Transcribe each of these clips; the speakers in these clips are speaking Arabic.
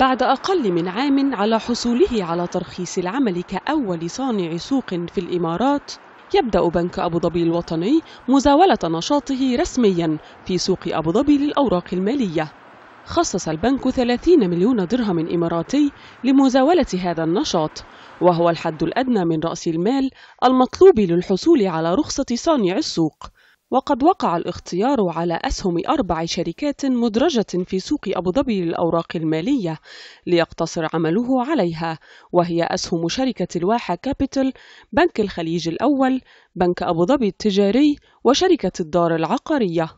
بعد أقل من عام على حصوله على ترخيص العمل كأول صانع سوق في الإمارات يبدأ بنك أبو ظبي الوطني مزاولة نشاطه رسميا في سوق أبو ظبي للأوراق المالية خصص البنك 30 مليون درهم إماراتي لمزاولة هذا النشاط وهو الحد الأدنى من رأس المال المطلوب للحصول على رخصة صانع السوق وقد وقع الاختيار على أسهم أربع شركات مدرجة في سوق أبو ظبي للأوراق المالية ليقتصر عمله عليها وهي أسهم شركة الواحة كابيتال، بنك الخليج الأول، بنك أبو ظبي التجاري، وشركة الدار العقارية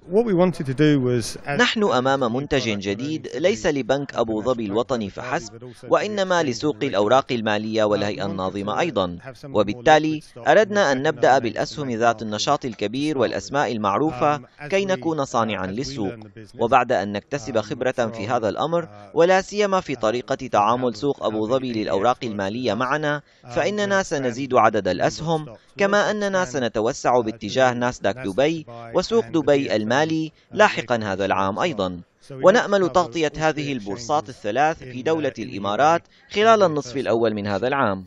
نحن أمام منتج جديد ليس لبنك أبو ظبي الوطني فحسب وإنما لسوق الأوراق المالية والهيئة الناظمة أيضا وبالتالي أردنا أن نبدأ بالأسهم ذات النشاط الكبير والأسماء المعروفة um, كي نكون uh, صانعا للسوق وبعد أن نكتسب um, خبرة في هذا الأمر uh, ولا سيما في uh, طريقة تعامل سوق أبو ظبي للأوراق المالية معنا um, فإننا سنزيد عدد الأسهم كما أننا سنتوسع باتجاه ناسداك دبي وسوق دبي المالي لاحقا هذا العام أيضا ونأمل تغطية هذه البورصات الثلاث في دولة الإمارات خلال النصف الأول من هذا العام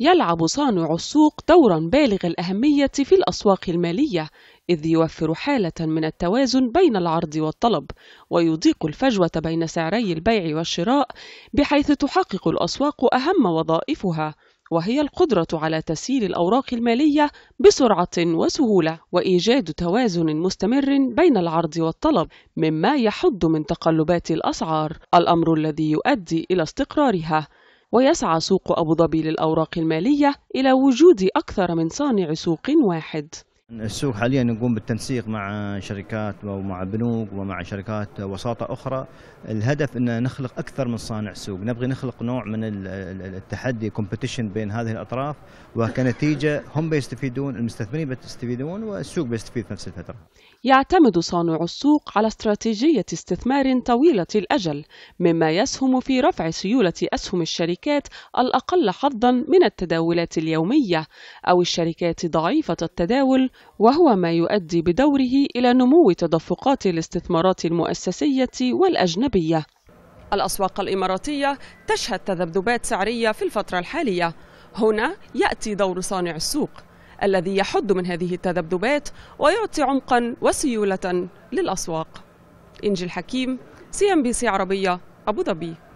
يلعب صانع السوق دورا بالغ الأهمية في الأسواق المالية إذ يوفر حالة من التوازن بين العرض والطلب ويضيق الفجوة بين سعري البيع والشراء بحيث تحقق الأسواق أهم وظائفها وهي القدرة على تسيير الأوراق المالية بسرعة وسهولة وإيجاد توازن مستمر بين العرض والطلب مما يحد من تقلبات الأسعار الأمر الذي يؤدي إلى استقرارها ويسعى سوق أبوظبي للأوراق المالية إلى وجود أكثر من صانع سوق واحد السوق حاليا نقوم بالتنسيق مع شركات ومع بنوك ومع شركات وساطة أخرى الهدف أن نخلق أكثر من صانع سوق نبغي نخلق نوع من التحدي كومبيتيشن بين هذه الأطراف وكنتيجة هم بيستفيدون المستثمرين بيستفيدون والسوق بيستفيد في نفس الفترة يعتمد صانع السوق على استراتيجية استثمار طويلة الأجل مما يسهم في رفع سيولة أسهم الشركات الأقل حظا من التداولات اليومية أو الشركات ضعيفة التداول وهو ما يؤدي بدوره إلى نمو تدفقات الاستثمارات المؤسسية والأجنبية الأسواق الإماراتية تشهد تذبذبات سعرية في الفترة الحالية هنا يأتي دور صانع السوق الذي يحد من هذه التذبذبات ويعطي عمقا وسيولة للأسواق إنجي الحكيم سي ام بي سي عربية أبو ظبي